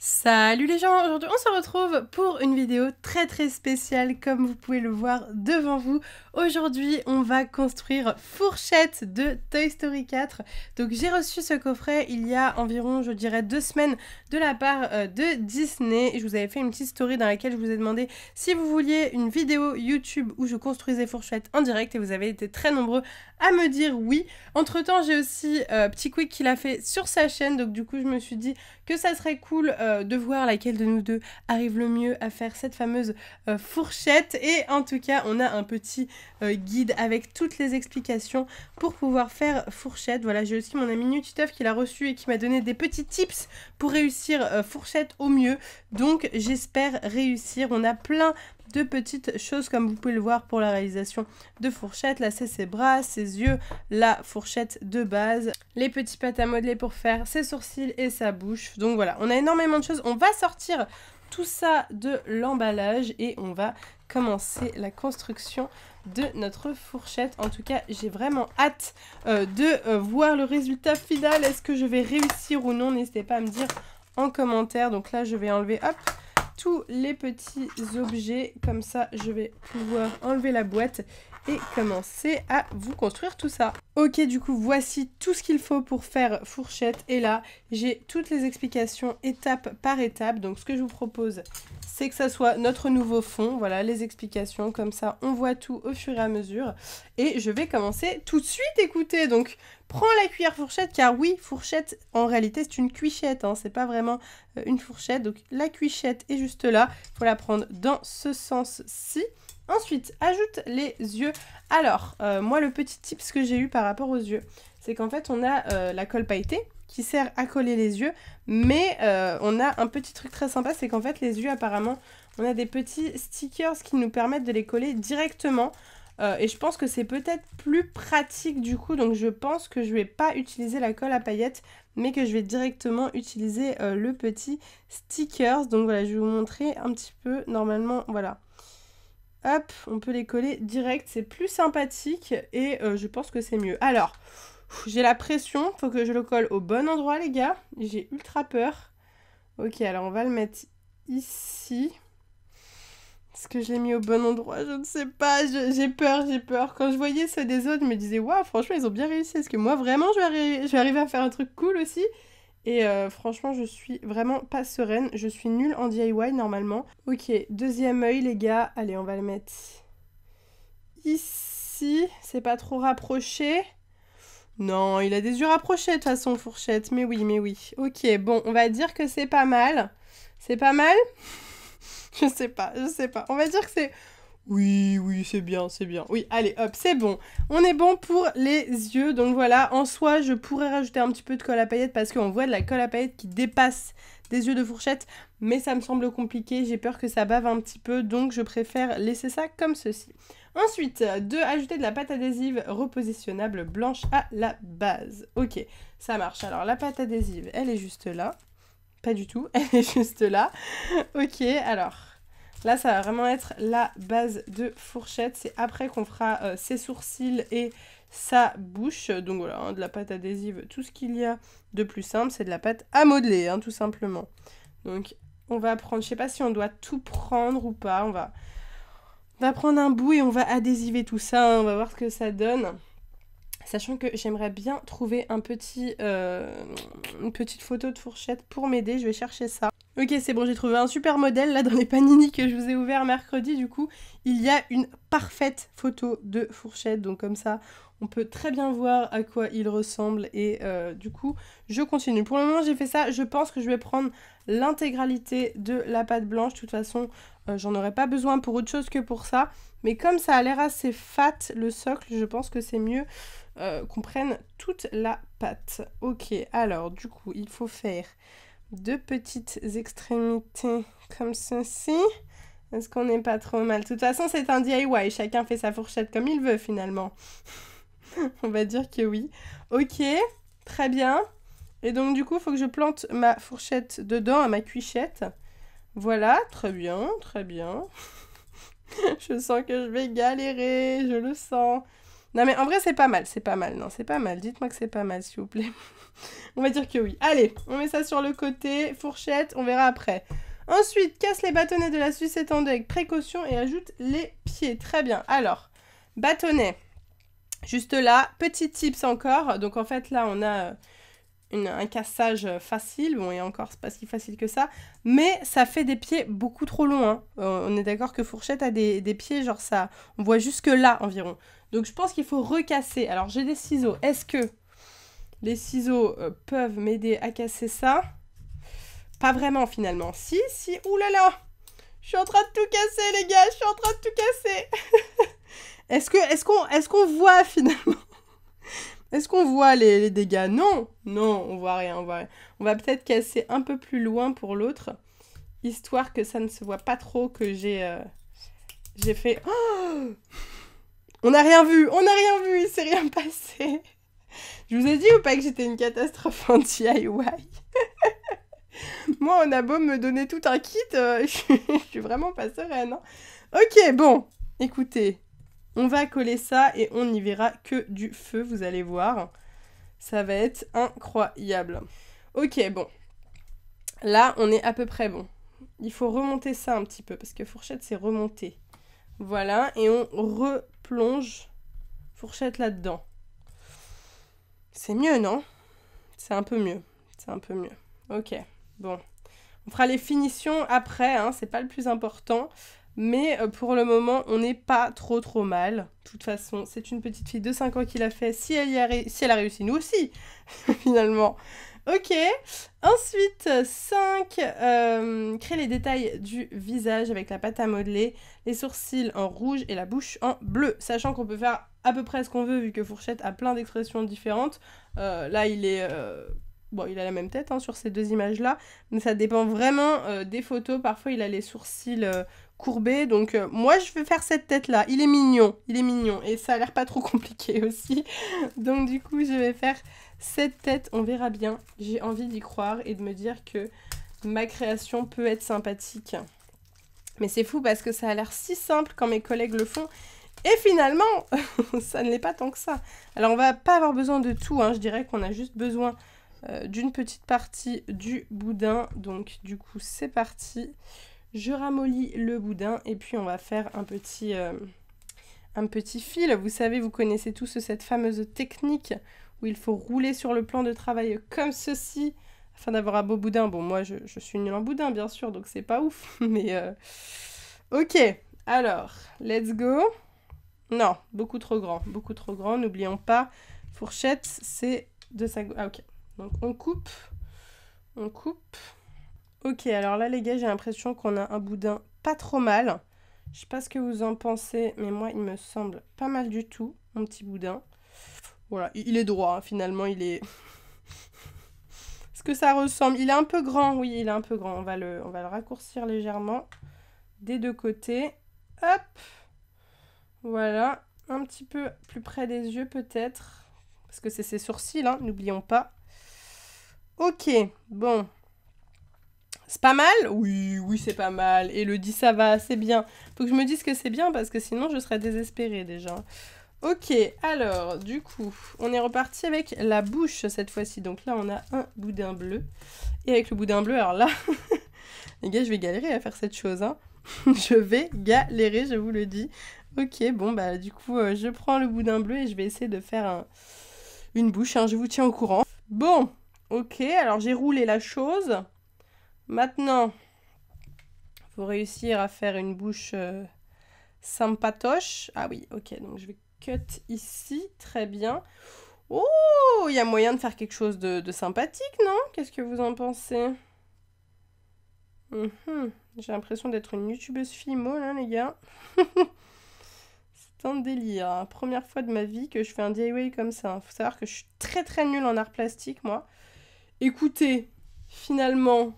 Salut les gens, aujourd'hui on se retrouve pour une vidéo très très spéciale comme vous pouvez le voir devant vous. Aujourd'hui, on va construire Fourchette de Toy Story 4. Donc j'ai reçu ce coffret il y a environ, je dirais, deux semaines de la part euh, de Disney. Je vous avais fait une petite story dans laquelle je vous ai demandé si vous vouliez une vidéo YouTube où je construisais Fourchette en direct et vous avez été très nombreux à me dire oui. Entre temps, j'ai aussi euh, Petit Quick qui l'a fait sur sa chaîne. Donc du coup, je me suis dit que ça serait cool euh, de voir laquelle de nous deux arrive le mieux à faire cette fameuse fourchette. Et en tout cas, on a un petit euh, guide avec toutes les explications pour pouvoir faire fourchette. Voilà, j'ai aussi mon ami Nutiteuf qui l'a reçu et qui m'a donné des petits tips pour réussir euh, fourchette au mieux. Donc j'espère réussir. On a plein de petites choses comme vous pouvez le voir pour la réalisation de fourchette. Là c'est ses bras, ses yeux, la fourchette de base, les petits pâtes à modeler pour faire ses sourcils et sa bouche. Donc voilà, on a énormément de choses. On va sortir tout ça de l'emballage et on va commencer la construction de notre fourchette. En tout cas, j'ai vraiment hâte euh, de euh, voir le résultat final. Est-ce que je vais réussir ou non N'hésitez pas à me dire en commentaire. Donc là, je vais enlever, hop, tous les petits objets. Comme ça, je vais pouvoir enlever la boîte et commencer à vous construire tout ça. Ok, du coup, voici tout ce qu'il faut pour faire fourchette. Et là, j'ai toutes les explications étape par étape. Donc, ce que je vous propose, c'est que ça soit notre nouveau fond. Voilà, les explications. Comme ça, on voit tout au fur et à mesure. Et je vais commencer tout de suite, écoutez. Donc, prends la cuillère fourchette, car oui, fourchette, en réalité, c'est une cuichette. Hein. c'est pas vraiment euh, une fourchette. Donc, la cuichette est juste là. Il faut la prendre dans ce sens-ci. Ensuite, ajoute les yeux. Alors, euh, moi, le petit tip que j'ai eu par rapport aux yeux, c'est qu'en fait, on a euh, la colle pailletée qui sert à coller les yeux, mais euh, on a un petit truc très sympa, c'est qu'en fait, les yeux, apparemment, on a des petits stickers qui nous permettent de les coller directement. et je pense que c'est peut-être plus pratique du coup, donc je pense que je vais pas utiliser la colle à paillettes, mais que je vais directement utiliser le petit stickers. Donc voilà, je vais vous montrer un petit peu, normalement, voilà. Hop, on peut les coller direct, c'est plus sympathique et euh, je pense que c'est mieux. Alors, j'ai la pression, faut que je le colle au bon endroit les gars. J'ai ultra peur. Ok, alors on va le mettre ici. Est-ce que je l'ai mis au bon endroit Je ne sais pas, j'ai peur, j'ai peur. Quand je voyais ça des autres, je me disais, waouh, franchement, ils ont bien réussi. Est-ce que moi, vraiment, je vais arriver à faire un truc cool aussi et euh, franchement, je suis vraiment pas sereine. Je suis nulle en DIY normalement. Ok, deuxième œil, les gars. Allez, on va le mettre ici. C'est pas trop rapproché. Non, il a des yeux rapprochés de toute façon, fourchette. Mais oui, mais oui. Ok, bon, on va dire que c'est pas mal. C'est pas mal Je sais pas, je sais pas. On va dire que c'est oui, oui, c'est bien, c'est bien. Oui, allez, hop, c'est bon. On est bon pour les yeux. Donc voilà, en soi, je pourrais rajouter un petit peu de colle à paillettes parce qu'on voit de la colle à paillettes qui dépasse des yeux de fourchette. Mais ça me semble compliqué, j'ai peur que ça bave un petit peu. Donc je préfère laisser ça comme ceci. Ensuite, de ajouter de la pâte adhésive repositionnable blanche à la base. Ok, ça marche. Alors la pâte adhésive, elle est juste là. Pas du tout, elle est juste là. ok, alors Là, ça va vraiment être la base de fourchette. C'est après qu'on fera euh, ses sourcils et sa bouche. Donc voilà, hein, de la pâte adhésive, tout ce qu'il y a de plus simple, c'est de la pâte à modeler, hein, tout simplement. Donc on va prendre, je sais pas si on doit tout prendre ou pas, on va, va prendre un bout et on va adhésiver tout ça, hein. on va voir ce que ça donne. Sachant que j'aimerais bien trouver un petit, euh, une petite photo de fourchette pour m'aider, je vais chercher ça. Ok, c'est bon, j'ai trouvé un super modèle là dans les panini que je vous ai ouvert mercredi. Du coup, il y a une parfaite photo de fourchette. Donc comme ça, on peut très bien voir à quoi il ressemble. Et euh, du coup, je continue. Pour le moment, j'ai fait ça. Je pense que je vais prendre l'intégralité de la pâte blanche. De toute façon, euh, j'en aurais pas besoin pour autre chose que pour ça. Mais comme ça a l'air assez fat, le socle, je pense que c'est mieux euh, qu'on prenne toute la pâte. Ok, alors du coup, il faut faire deux petites extrémités comme ceci. Est-ce qu'on n'est pas trop mal De toute façon, c'est un DIY. Chacun fait sa fourchette comme il veut, finalement. On va dire que oui. Ok, très bien. Et donc, du coup, il faut que je plante ma fourchette dedans, à ma cuichette. Voilà, très bien, très bien. je sens que je vais galérer, je le sens. Non, mais en vrai, c'est pas mal, c'est pas mal. Non, c'est pas mal. Dites-moi que c'est pas mal, s'il vous plaît. on va dire que oui. Allez, on met ça sur le côté. Fourchette, on verra après. Ensuite, casse les bâtonnets de la Suisse étendue avec précaution et ajoute les pieds. Très bien. Alors, bâtonnets. Juste là, petit tips encore. Donc, en fait, là, on a euh, un cassage euh, facile. Bon, et encore, c'est pas si facile que ça. Mais ça fait des pieds beaucoup trop longs. Hein. Euh, on est d'accord que Fourchette a des, pieds, genre ça. On voit jusque là environ. Donc je pense qu'il faut recasser. Alors j'ai des ciseaux. Est-ce que les ciseaux euh, peuvent m'aider à casser ça Pas vraiment finalement. Si, si. oulala, là là Je suis en train de tout casser, les gars. Je suis en train de tout casser. est-ce que est qu'on est-ce qu'on voit finalement est-ce qu'on voit les, dégâts Non, non, on voit rien. On, voit rien. on va peut-être casser un peu plus loin pour l'autre, histoire que ça ne se voit pas trop que j'ai euh, j'ai fait. Oh on n'a rien vu, on n'a rien vu, il s'est rien passé. Je vous ai dit ou pas que j'étais une catastrophe en DIY Moi, on a beau me donner tout un kit, euh, je, suis, suis vraiment pas sereine. Hein. ok, bon, écoutez, on va coller ça et on n'y verra que du feu, vous allez voir. Ça va être incroyable. Ok, bon. Là, on est à peu près bon. Il faut remonter ça un petit peu parce que fourchette, c'est remonter. Voilà, et on replonge fourchette là-dedans. C'est mieux, non C'est un peu mieux. C'est un peu mieux. Ok, bon. On fera les finitions après, hein. c'est pas le plus important. Mais euh, pour le moment, on n'est pas trop trop mal. De toute façon, c'est une petite fille de 5 ans qui l'a fait. Si elle, y a, réussi, nous aussi, finalement. Ok. Ensuite, 5. Euh, créer les détails du visage avec la pâte à modeler, les sourcils en rouge et la bouche en bleu. Sachant qu'on peut faire à peu près ce qu'on veut vu que Fourchette a plein d'expressions différentes. Euh, là, il est... Bon, il a la même tête hein, sur ces deux images-là, mais ça dépend vraiment des photos. Parfois, il a les sourcils courbé. Donc euh, moi, je vais faire cette tête-là. Il est mignon, il est mignon. Et ça a l'air pas trop compliqué aussi. Donc du coup, je vais faire cette tête. On verra bien. J'ai envie d'y croire et de me dire que ma création peut être sympathique. Mais c'est fou parce que ça a l'air si simple quand mes collègues le font. Et finalement, ça ne l'est pas tant que ça. Alors on va pas avoir besoin de tout, hein. je dirais qu'on a juste besoin euh, d'une petite partie du boudin. Donc du coup c'est parti. Je ramollis le boudin et puis on va faire un petit, euh, un petit fil. Vous savez, vous connaissez tous cette fameuse technique où il faut rouler sur le plan de travail comme ceci afin d'avoir un beau boudin. Bon, moi, je, suis nulle en boudin, bien sûr, donc c'est pas ouf, mais... Euh, ok, alors, let's go. Non, beaucoup trop grand, beaucoup trop grand. N'oublions pas, fourchette, c'est de sa... Ah, ok. Donc, on coupe, on coupe, Ok, alors là, les gars, j'ai l'impression qu'on a un boudin pas trop mal. Je sais pas ce que vous en pensez, mais moi, il me semble pas mal du tout, mon petit boudin. Voilà, il est droit, hein, finalement, il est... ce que ça ressemble Il est un peu grand, oui, il est un peu grand. On va le, on va le raccourcir légèrement des deux côtés. Hop Voilà, un petit peu plus près des yeux peut-être. Parce que c'est ses sourcils, hein, n'oublions pas. Ok, bon, c'est pas mal Oui, oui, c'est pas mal. Et le dit ça va, c'est bien. Faut que je me dise que c'est bien parce que sinon je serais désespérée déjà. Ok, alors du coup, on est reparti avec la bouche cette fois-ci. Donc là, on a un boudin bleu. Et avec le boudin bleu, alors là, les gars, je vais galérer à faire cette chose. Hein. je vais galérer, je vous le dis. Ok, bon, bah du coup, euh, je prends le boudin bleu et je vais essayer de faire une bouche. Hein. Je vous tiens au courant. Bon, ok, alors j'ai roulé la chose. Maintenant, il faut réussir à faire une bouche euh, sympatoche. Ah oui, ok, donc je vais cut ici, très bien. Oh, il y a moyen de faire quelque chose de, sympathique, non Qu'est-ce que vous en pensez mhm, J'ai l'impression d'être une youtubeuse fimo, là, les gars. C'est un délire. Hein. Première fois de ma vie que je fais un DIY comme ça. Hein. Faut savoir que je suis très très nulle en art plastique, moi. Écoutez, finalement,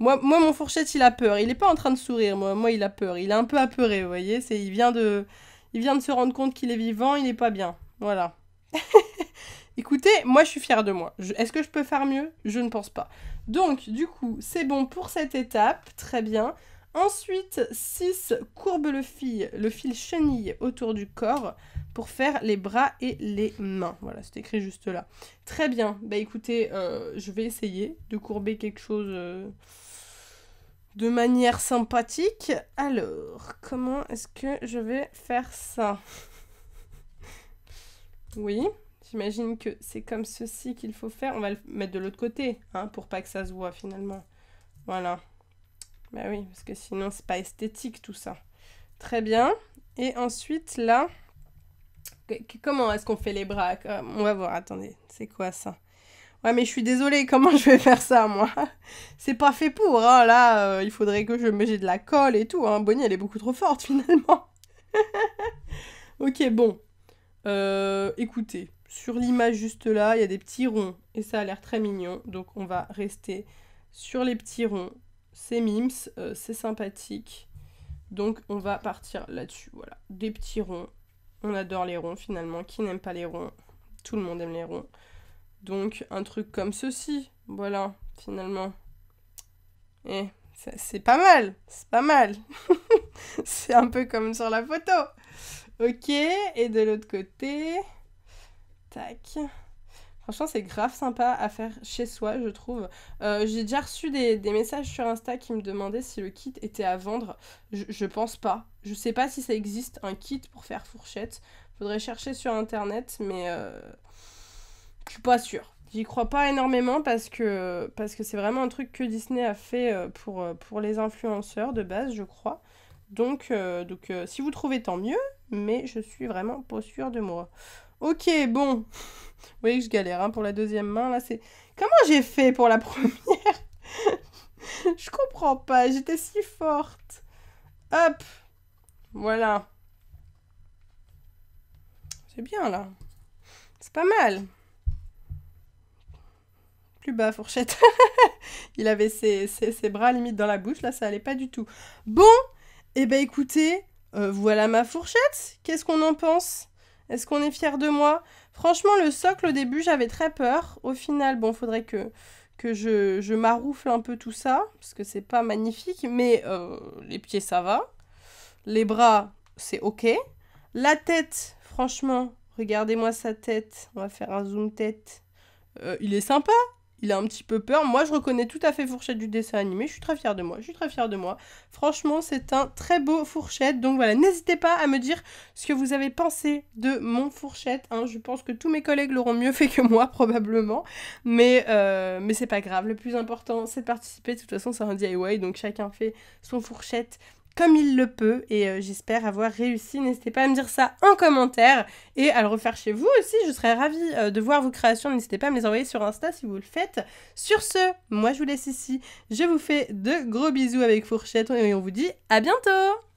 moi, mon fourchette, il a peur. Il n'est pas en train de sourire, moi. Moi, il a peur. Il est un peu apeuré, vous voyez. C'est, il, vient de, il vient de se rendre compte qu'il est vivant, il n'est pas bien. Voilà. Écoutez, moi, je suis fière de moi. est-ce que je peux faire mieux Je ne pense pas. Donc, du coup, c'est bon pour cette étape. Très bien. Ensuite, 6, courbe le fil, le fil chenille autour du corps pour faire les bras et les mains. Voilà, c'est écrit juste là. Très bien. Bah écoutez, euh, je vais essayer de courber quelque chose... Euh, de manière sympathique. Alors, comment est-ce que je vais faire ça Oui, j'imagine que c'est comme ceci qu'il faut faire. On va le mettre de l'autre côté, hein, pour pas que ça se voit finalement. Voilà. Bah oui, parce que sinon c'est pas esthétique tout ça. Très bien. Et ensuite là, comment est-ce qu'on fait les bras euh, On va voir, attendez, c'est quoi ça Ouais, mais je suis désolée, comment je vais faire ça, moi C'est pas fait pour, hein, là, euh, il faudrait que je me de la colle et tout, hein. Bonnie, elle est beaucoup trop forte, finalement. ok, bon. Euh, écoutez, sur l'image juste là, il y a des petits ronds, et ça a l'air très mignon, donc on va rester sur les petits ronds. C'est mims euh, c'est sympathique, donc on va partir là-dessus, voilà. Des petits ronds, on adore les ronds, finalement, qui n'aime pas les ronds Tout le monde aime les ronds. Donc un truc comme ceci, voilà, finalement. Et eh, c'est pas mal, c'est pas mal. c'est un peu comme sur la photo. Ok, et de l'autre côté, tac. Franchement, c'est grave sympa à faire chez soi, je trouve. Euh, j'ai déjà reçu des, messages sur Insta qui me demandaient si le kit était à vendre. Je, pense pas. Je sais pas si ça existe un kit pour faire fourchette. Faudrait chercher sur internet, mais euh, je suis pas sûre. J'y crois pas énormément parce que parce que c'est vraiment un truc que Disney a fait euh, pour, euh, pour les influenceurs de base, je crois. Donc, euh, donc si vous trouvez, tant mieux, mais je suis vraiment pas sûre de moi. Ok, bon. Vous voyez que je galère hein, pour la deuxième main. Là, c'est Comment j'ai fait pour la première Je comprends pas, j'étais si forte. Hop Voilà. C'est bien, là. C'est pas mal plus bas, fourchette. il avait ses, bras limite dans la bouche, là ça allait pas du tout. Bon, et eh ben écoutez, euh, voilà ma fourchette. Qu'est-ce qu'on en pense Est-ce qu'on est fier de moi Franchement, le socle au début, j'avais très peur. Au final, bon, faudrait que que je, je maroufle un peu tout ça, parce que c'est pas magnifique, mais euh, les pieds ça va, les bras c'est ok, la tête, franchement, regardez-moi sa tête, on va faire un zoom tête, euh, il est sympa, il a un petit peu peur. Moi, je reconnais tout à fait Fourchette du dessin animé. Je suis très fière de moi. Je suis très fière de moi. Franchement, c'est un très beau Fourchette. Donc voilà, n'hésitez pas à me dire ce que vous avez pensé de mon Fourchette. Hein. je pense que tous mes collègues l'auront mieux fait que moi, probablement. Mais, euh, mais c'est pas grave. Le plus important, c'est de participer. De toute façon, c'est un DIY. Donc chacun fait son Fourchette comme il le peut et euh, j'espère avoir réussi. N'hésitez pas à me dire ça en commentaire et à le refaire chez vous aussi. Je serais ravie euh, de voir vos créations. N'hésitez pas à me les envoyer sur Insta si vous le faites. Sur ce, moi je vous laisse ici. Je vous fais de gros bisous avec fourchette et on vous dit à bientôt